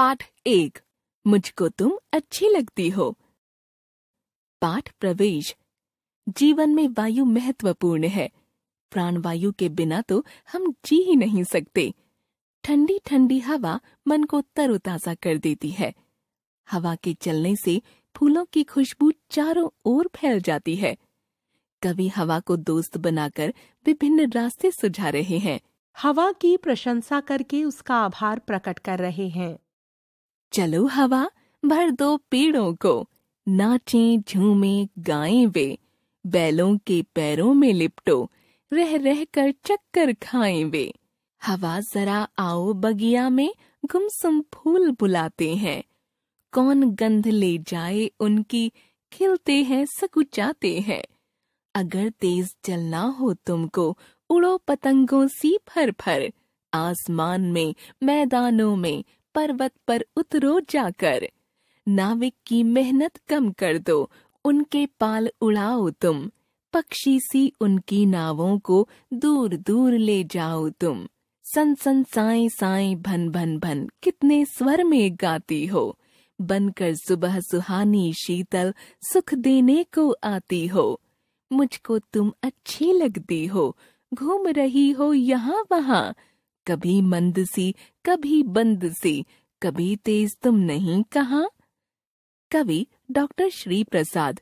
पाठ एक मुझको तुम अच्छी लगती हो पाठ प्रवेश जीवन में वायु महत्वपूर्ण है प्राण वायु के बिना तो हम जी ही नहीं सकते ठंडी ठंडी हवा मन को तरोताजा कर देती है हवा के चलने से फूलों की खुशबू चारों ओर फैल जाती है कवि हवा को दोस्त बनाकर विभिन्न रास्ते सुझा रहे हैं हवा की प्रशंसा करके उसका आभार प्रकट कर रहे हैं चलो हवा भर दो पेड़ों को नाचे झूमे गाएं वे बैलों के पैरों में लिपटो रह रह कर चक्कर खाएं वे हवा जरा आओ बगिया में गुमसुम फूल बुलाते हैं कौन गंध ले जाए उनकी खिलते हैं सकुचाते हैं अगर तेज चलना हो तुमको उड़ो पतंगों सी फर फर आसमान में मैदानों में पर्वत पर उतरो जाकर नाविक की मेहनत कम कर दो उनके पाल उड़ाओ तुम पक्षी सी उनकी नावों को दूर दूर ले जाओ तुम सन सन साए साए भन भन भन कितने स्वर में गाती हो बनकर सुबह सुहानी शीतल सुख देने को आती हो मुझको तुम अच्छी लगती हो घूम रही हो यहाँ वहाँ कभी मंद सी कभी बंद सी कभी तेज तुम नहीं कहा कवि डॉक्टर श्री प्रसाद